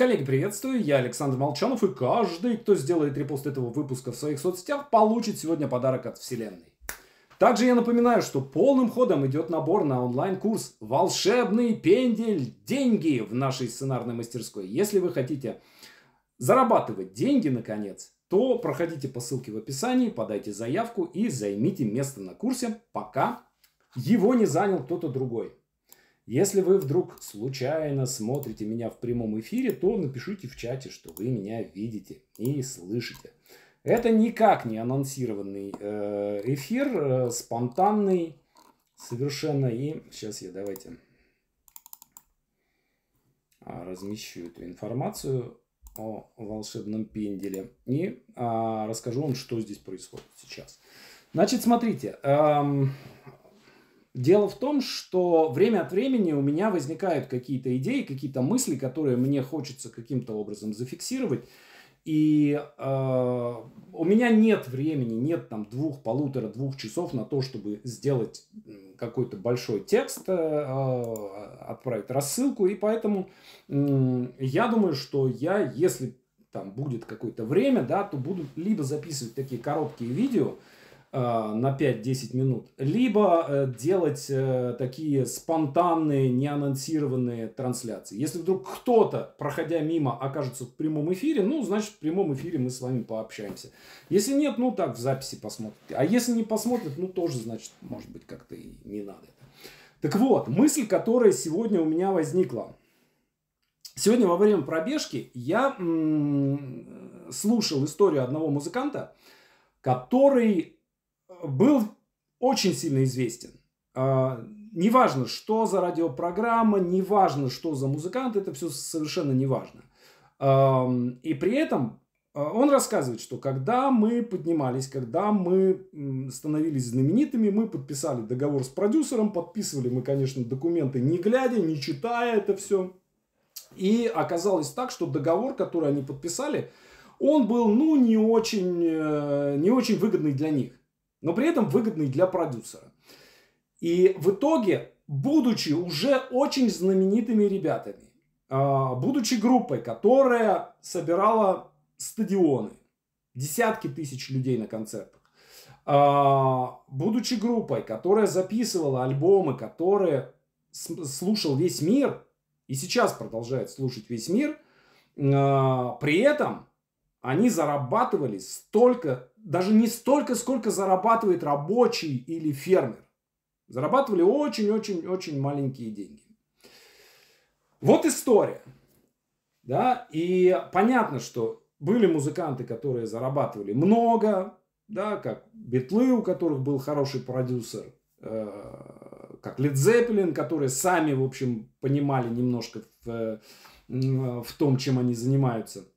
Коллеги, приветствую, я Александр Молчанов, и каждый, кто сделает репост этого выпуска в своих соцсетях, получит сегодня подарок от Вселенной. Также я напоминаю, что полным ходом идет набор на онлайн-курс «Волшебный пендель. Деньги» в нашей сценарной мастерской. Если вы хотите зарабатывать деньги, наконец, то проходите по ссылке в описании, подайте заявку и займите место на курсе, пока его не занял кто-то другой. Если вы вдруг случайно смотрите меня в прямом эфире, то напишите в чате, что вы меня видите и слышите. Это никак не анонсированный э, эфир, э, спонтанный совершенно. И сейчас я давайте а, размещу эту информацию о волшебном пенделе и а, расскажу вам, что здесь происходит сейчас. Значит, смотрите, эм, Дело в том, что время от времени у меня возникают какие-то идеи, какие-то мысли, которые мне хочется каким-то образом зафиксировать. И э, у меня нет времени, нет там двух, полутора, двух часов на то, чтобы сделать какой-то большой текст, э, э, отправить рассылку. И поэтому э, я думаю, что я, если там будет какое-то время, да, то буду либо записывать такие короткие видео, Э, на 5-10 минут, либо э, делать э, такие спонтанные, неанонсированные трансляции. Если вдруг кто-то, проходя мимо, окажется в прямом эфире, ну, значит, в прямом эфире мы с вами пообщаемся. Если нет, ну, так, в записи посмотрите. А если не посмотрят, ну, тоже, значит, может быть, как-то и не надо. Так вот, мысль, которая сегодня у меня возникла. Сегодня во время пробежки я слушал историю одного музыканта, который был очень сильно известен. А, неважно, что за радиопрограмма, неважно, что за музыкант, это все совершенно неважно. И при этом а, он рассказывает, что когда мы поднимались, когда мы становились знаменитыми, мы подписали договор с продюсером, подписывали мы, конечно, документы не глядя, не читая это все. И оказалось так, что договор, который они подписали, он был, ну, не очень, э, не очень выгодный для них но при этом выгодный для продюсера. И в итоге, будучи уже очень знаменитыми ребятами, а, будучи группой, которая собирала стадионы, десятки тысяч людей на концертах, а, будучи группой, которая записывала альбомы, которые слушал весь мир и сейчас продолжает слушать весь мир, а, при этом они зарабатывали столько, даже не столько, сколько зарабатывает рабочий или фермер. Зарабатывали очень-очень-очень маленькие деньги. Вот история. Да? И понятно, что были музыканты, которые зарабатывали много, да, как Битлы, у которых был хороший продюсер, э, как Лид Зеппелин, которые сами, в общем, понимали немножко в, э, в том, чем они занимаются –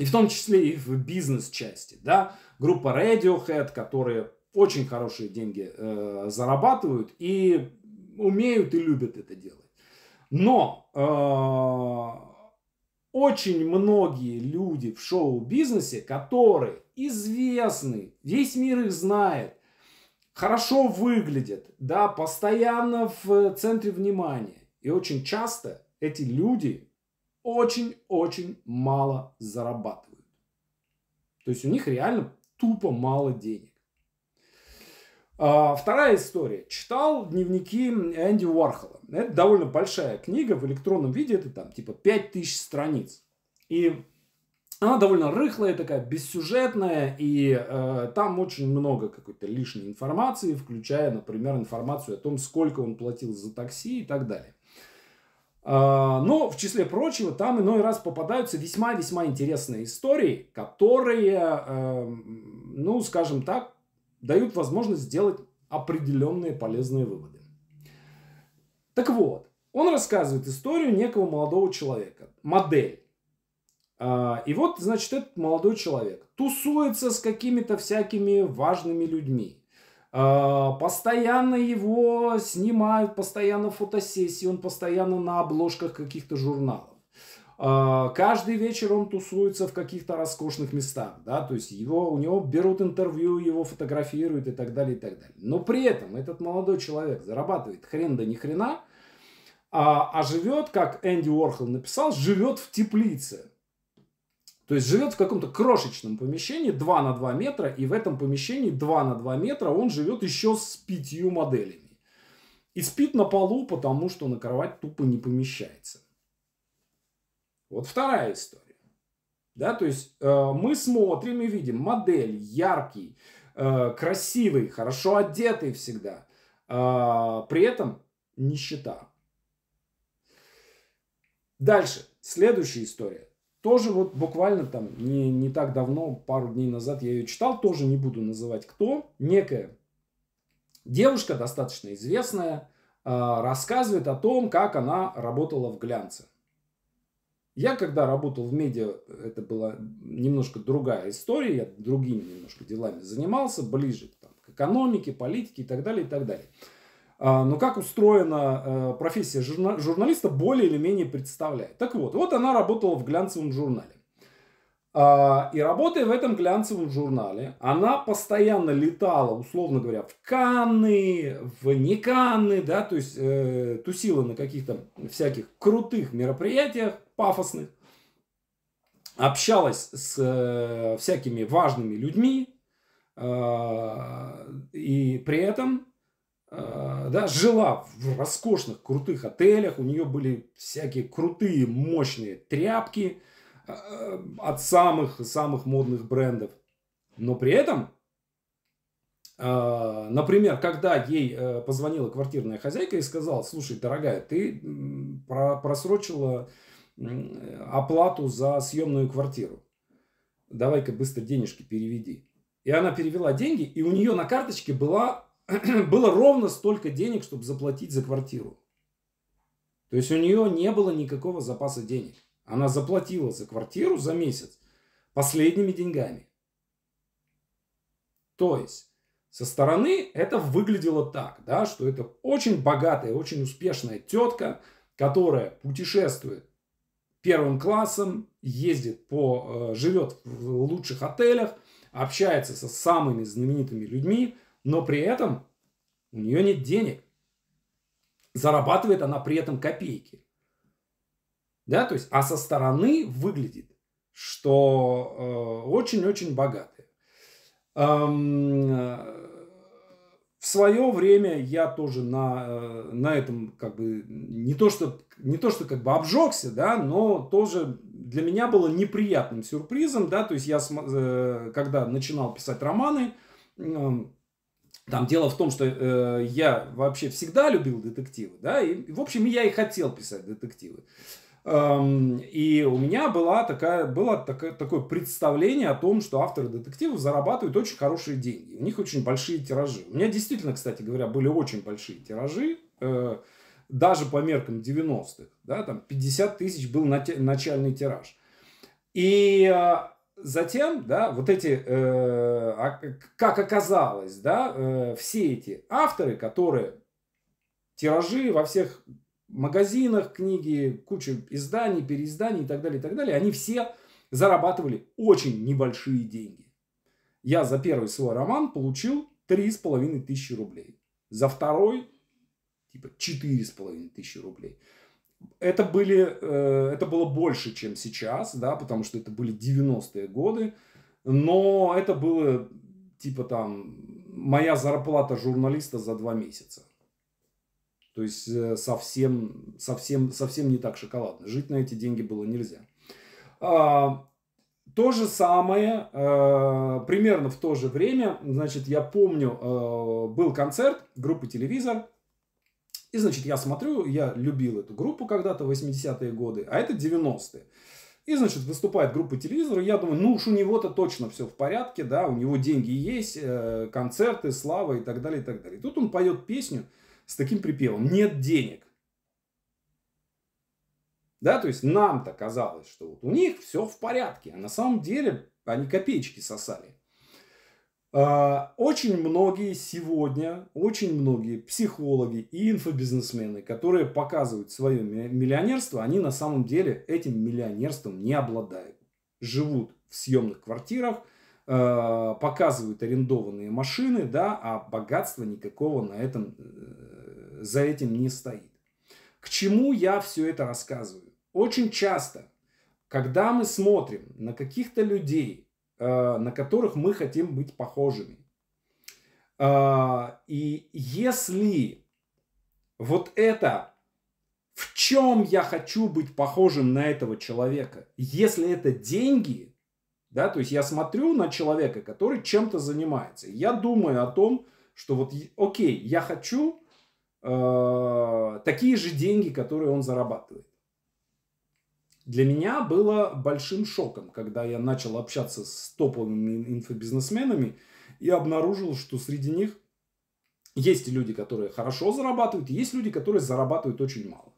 и в том числе и в бизнес-части. Да? Группа Radiohead, которые очень хорошие деньги э, зарабатывают и умеют и любят это делать. Но э, очень многие люди в шоу-бизнесе, которые известны, весь мир их знает, хорошо выглядят, да, постоянно в центре внимания. И очень часто эти люди очень-очень мало зарабатывают. То есть у них реально тупо мало денег. А, вторая история. Читал дневники Энди Уархола. Это довольно большая книга в электронном виде. Это там типа 5000 страниц. И она довольно рыхлая, такая бессюжетная, и э, там очень много какой-то лишней информации, включая, например, информацию о том, сколько он платил за такси и так далее. А, но, в числе прочего, там иной раз попадаются весьма-весьма интересные истории, которые, эм, ну, скажем так, дают возможность сделать определенные полезные выводы. Так вот, он рассказывает историю некого молодого человека, модель. А, и вот, значит, этот молодой человек тусуется с какими-то всякими важными людьми. А, постоянно его снимают, постоянно фотосессии, он постоянно на обложках каких-то журналов. А, каждый вечер он тусуется в каких-то роскошных местах, да, то есть его, у него берут интервью, его фотографируют и так далее, и так далее. Но при этом этот молодой человек зарабатывает хрен да ни хрена, а, а живет, как Энди Уорхол написал, живет в теплице. То есть живет в каком-то крошечном помещении 2 на 2 метра, и в этом помещении 2 на 2 метра он живет еще с пятью моделями. И спит на полу, потому что на кровать тупо не помещается. Вот вторая история. Да, то есть э, мы смотрим и видим модель яркий, э, красивый, хорошо одетый всегда. Э, при этом нищета. Дальше. Следующая история. Тоже вот буквально там не, не так давно, пару дней назад я ее читал, тоже не буду называть кто. Некая девушка, достаточно известная, а, рассказывает о том, как она работала в глянце. Я когда работал в медиа, это была немножко другая история, я другими немножко делами занимался, ближе там, к экономике, политике и так далее, и так далее. А, но как устроена э, профессия журналиста, более или менее представляет. Так вот, вот она работала в глянцевом журнале. А, и работая в этом глянцевом журнале, она постоянно летала, условно говоря, в Канны, в не да, то есть э, тусила на каких-то всяких крутых мероприятиях пафосных, общалась с э, всякими важными людьми, э, и при этом а, да, жила в роскошных, крутых отелях, у нее были всякие крутые, мощные тряпки а, а, от самых, самых модных брендов. Но при этом, например, когда ей э, позвонила квартирная хозяйка и сказала, слушай, дорогая, ты просрочила оплату за съемную квартиру, давай-ка быстро денежки переведи. И она перевела деньги, и у нее на карточке была было ровно столько денег, чтобы заплатить за квартиру. То есть у нее не было никакого запаса денег. Она заплатила за квартиру за месяц последними деньгами. То есть со стороны это выглядело так, да, что это очень богатая, очень успешная тетка, которая путешествует первым классом, ездит по, э, живет в лучших отелях, общается со самыми знаменитыми людьми – но при этом у нее нет денег. Зарабатывает она при этом копейки. Да, то есть, а со стороны выглядит, что э, очень-очень э, богатая. Эм, в свое время я тоже на, э, на этом как бы не то, что, не то, что как бы обжегся, да, но тоже для меня было неприятным сюрпризом, да, то есть я, э, когда начинал писать романы, эм, там дело в том, что э, я вообще всегда любил детективы, да, и, в общем, я и хотел писать детективы. Эм, и у меня была такая, было такая, такое представление о том, что авторы детективов зарабатывают очень хорошие деньги. У них очень большие тиражи. У меня действительно, кстати говоря, были очень большие тиражи, э, даже по меркам 90-х, да, там 50 тысяч был начальный тираж. И э, затем, да, вот эти, э, а, как оказалось, да, э, все эти авторы, которые тиражи во всех магазинах, книги, куча изданий, переизданий и так далее, и так далее, они все зарабатывали очень небольшие деньги. Я за первый свой роман получил 3,5 тысячи рублей. За второй, типа, 4,5 тысячи рублей это, были, э, это было больше, чем сейчас, да, потому что это были 90-е годы, но это было типа там моя зарплата журналиста за два месяца. То есть э, совсем, совсем, совсем не так шоколадно. Жить на эти деньги было нельзя. А, то же самое, э, примерно в то же время, значит, я помню, был концерт группы «Телевизор», и, значит, я смотрю, я любил эту группу когда-то, 80-е годы, а это 90-е. И, значит, выступает группа телевизора, я думаю, ну уж у него-то точно все в порядке, да, у него деньги есть, э, концерты, слава и так далее, и так далее. И тут он поет песню с таким припевом «Нет денег». Да, то есть нам-то казалось, что вот у них все в порядке, а на самом деле они копеечки сосали. А, очень многие сегодня, очень многие психологи и инфобизнесмены, которые показывают свое миллионерство, они на самом деле этим миллионерством не обладают. Живут в съемных квартирах, а, показывают арендованные машины, да, а богатства никакого на этом, э, за этим не стоит. К чему я все это рассказываю? Очень часто, когда мы смотрим на каких-то людей, Э, на которых мы хотим быть похожими. Э, и если вот это, в чем я хочу быть похожим на этого человека, если это деньги, да, то есть я смотрю на человека, который чем-то занимается, я думаю о том, что вот, окей, я хочу э, такие же деньги, которые он зарабатывает. Для меня было большим шоком, когда я начал общаться с топовыми инфобизнесменами и обнаружил, что среди них есть люди, которые хорошо зарабатывают, и есть люди, которые зарабатывают очень мало.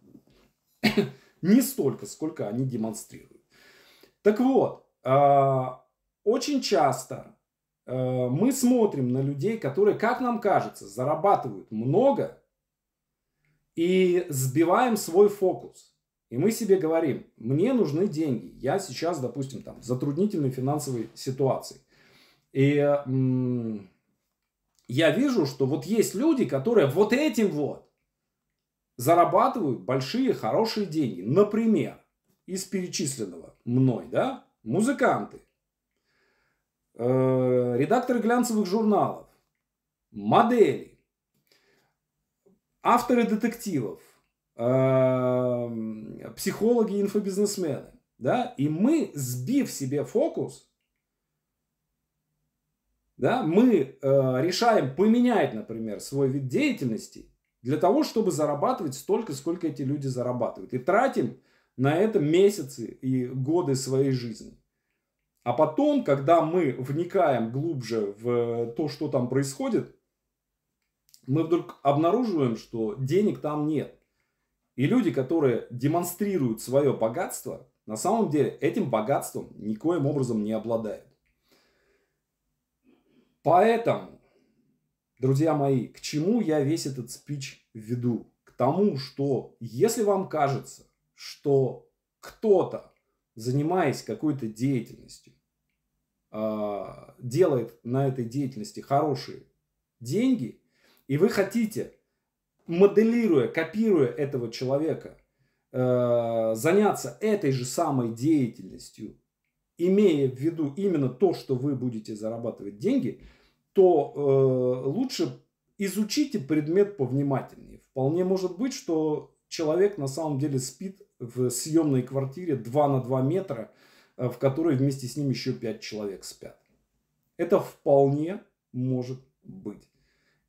Не столько, сколько они демонстрируют. Так вот, а, очень часто а, мы смотрим на людей, которые, как нам кажется, зарабатывают много и сбиваем свой фокус. И мы себе говорим, мне нужны деньги. Я сейчас, допустим, там, в затруднительной финансовой ситуации. И м- я вижу, что вот есть люди, которые вот этим вот зарабатывают большие, хорошие деньги. Например, из перечисленного мной, да, музыканты, э, редакторы глянцевых журналов, модели, авторы детективов, Эм, психологи и инфобизнесмены. Да? И мы, сбив себе фокус, да, мы э, решаем поменять, например, свой вид деятельности для того, чтобы зарабатывать столько, сколько эти люди зарабатывают. И тратим на это месяцы и годы своей жизни. А потом, когда мы вникаем глубже в э, то, что там происходит, мы вдруг обнаруживаем, что денег там нет. И люди, которые демонстрируют свое богатство, на самом деле этим богатством никоим образом не обладают. Поэтому, друзья мои, к чему я весь этот спич веду? К тому, что если вам кажется, что кто-то, занимаясь какой-то деятельностью, а, делает на этой деятельности хорошие деньги, и вы хотите моделируя, копируя этого человека, э, заняться этой же самой деятельностью, имея в виду именно то, что вы будете зарабатывать деньги, то э, лучше изучите предмет повнимательнее. Вполне может быть, что человек на самом деле спит в съемной квартире 2 на 2 метра, э, в которой вместе с ним еще 5 человек спят. Это вполне может быть.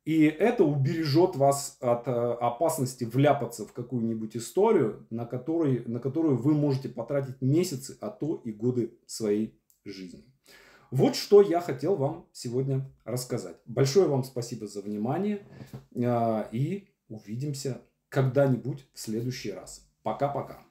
И это убережет вас от э, опасности вляпаться в какую-нибудь историю, на, которой, на которую вы можете потратить месяцы, а то и годы своей жизни. Вот что я хотел вам сегодня рассказать. Большое вам спасибо за внимание э, и увидимся когда-нибудь в следующий раз. Пока-пока.